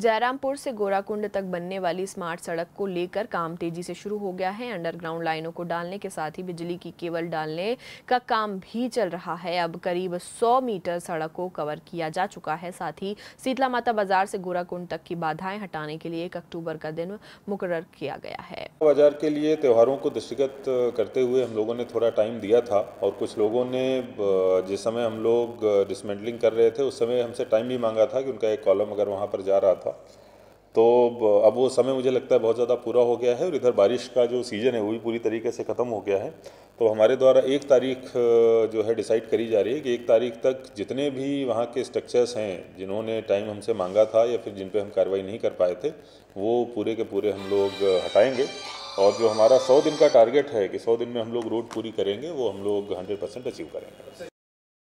जयरामपुर से गोराकुंड तक बनने वाली स्मार्ट सड़क को लेकर काम तेजी से शुरू हो गया है अंडरग्राउंड लाइनों को डालने के साथ ही बिजली की केबल डालने का काम भी चल रहा है अब करीब 100 मीटर सड़क को कवर किया जा चुका है साथ ही शीतला माता बाजार से गोराकुंड तक की बाधाएं हटाने के लिए एक अक्टूबर का दिन मुकर किया गया है बाजार के लिए त्योहारों को दृष्टिगत करते हुए हम लोगों ने थोड़ा टाइम दिया था और कुछ लोगों ने जिस समय हम लोग डिसमेंटलिंग कर रहे थे उस समय हमसे टाइम भी मांगा था कि उनका एक कॉलम अगर वहाँ पर जा रहा था था तो अब वो समय मुझे लगता है बहुत ज़्यादा पूरा हो गया है और इधर बारिश का जो सीज़न है वो भी पूरी तरीके से ख़त्म हो गया है तो हमारे द्वारा एक तारीख जो है डिसाइड करी जा रही है कि एक तारीख तक जितने भी वहाँ के स्ट्रक्चर्स हैं जिन्होंने टाइम हमसे मांगा था या फिर जिन पर हम कार्रवाई नहीं कर पाए थे वो पूरे के पूरे हम लोग हटाएंगे और जो हमारा सौ दिन का टारगेट है कि सौ दिन में हम लोग रोड पूरी करेंगे वो हम लोग हंड्रेड परसेंट अचीव करेंगे